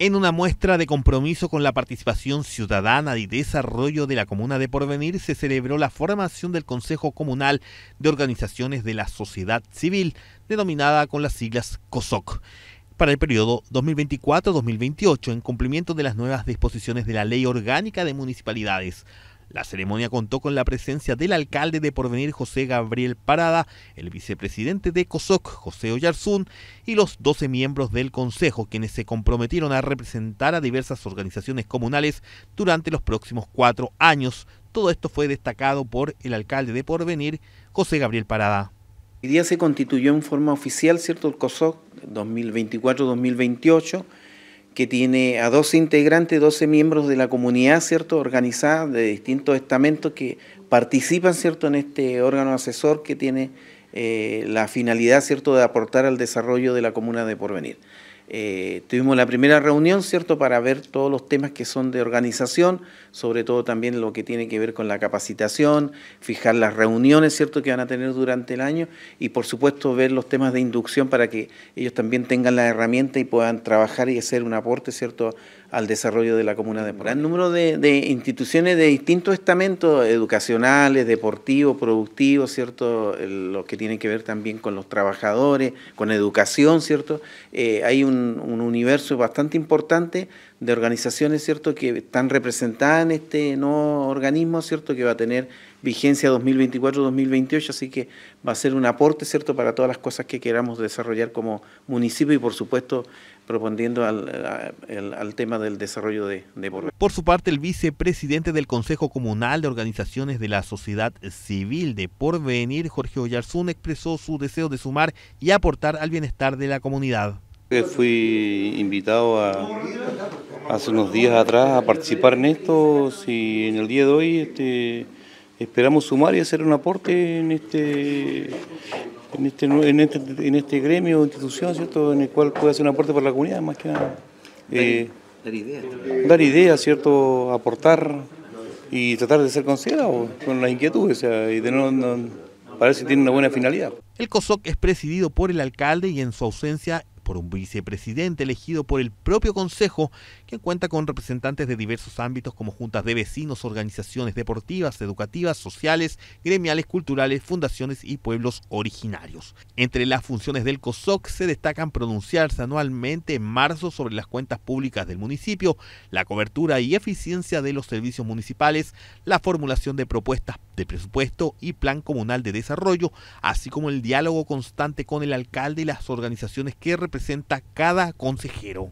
en una muestra de compromiso con la participación ciudadana y desarrollo de la comuna de Porvenir, se celebró la formación del Consejo Comunal de Organizaciones de la Sociedad Civil, denominada con las siglas COSOC, para el periodo 2024-2028, en cumplimiento de las nuevas disposiciones de la Ley Orgánica de Municipalidades. La ceremonia contó con la presencia del alcalde de Porvenir José Gabriel Parada, el vicepresidente de COSOC José Oyarzún y los 12 miembros del Consejo, quienes se comprometieron a representar a diversas organizaciones comunales durante los próximos cuatro años. Todo esto fue destacado por el alcalde de Porvenir, José Gabriel Parada. El día se constituyó en forma oficial, ¿cierto?, el COSOC 2024-2028 que tiene a 12 integrantes, 12 miembros de la comunidad, ¿cierto?, organizada de distintos estamentos que participan, ¿cierto?, en este órgano asesor que tiene eh, la finalidad, ¿cierto?, de aportar al desarrollo de la comuna de Porvenir. Eh, tuvimos la primera reunión, ¿cierto?, para ver todos los temas que son de organización, sobre todo también lo que tiene que ver con la capacitación, fijar las reuniones, ¿cierto?, que van a tener durante el año y, por supuesto, ver los temas de inducción para que ellos también tengan la herramienta y puedan trabajar y hacer un aporte, ¿cierto?, al desarrollo de la comuna de un número de, instituciones de distintos estamentos educacionales, deportivos, productivos, ¿cierto? lo que tienen que ver también con los trabajadores, con educación, ¿cierto? Eh, hay un, un, universo bastante importante de organizaciones, ¿cierto?, que están representadas en este nuevo organismo, ¿cierto?, que va a tener vigencia 2024-2028, así que va a ser un aporte, ¿cierto?, para todas las cosas que queramos desarrollar como municipio y, por supuesto, proponiendo al, tema del desarrollo de, Porvenir Por su parte, el vicepresidente del Consejo Comunal de Organizaciones de la Sociedad Civil de Porvenir, Jorge Oyarzún, expresó su deseo de sumar y aportar al bienestar de la comunidad. Eh, fui invitado a, hace unos días atrás a participar en esto y en el día de hoy... Este, esperamos sumar y hacer un aporte en este, este en este, en este, gremio o institución, ¿cierto? En el cual puede hacer un aporte para la comunidad, más que nada. Eh, dar, ideas. Dar ideas, ¿cierto? Aportar y tratar de ser considerado con las inquietudes, sea, y de no parece tiene una buena finalidad. El COSOC es presidido por el alcalde y en su ausencia por un vicepresidente elegido por el propio Consejo, que cuenta con representantes de diversos ámbitos como juntas de vecinos, organizaciones deportivas, educativas, sociales, gremiales, culturales, fundaciones y pueblos originarios. Entre las funciones del COSOC se destacan pronunciarse anualmente en marzo sobre las cuentas públicas del municipio, la cobertura y eficiencia de los servicios municipales, la formulación de propuestas de presupuesto y plan comunal de desarrollo, así como el diálogo constante con el alcalde y las organizaciones que representan presenta cada consejero.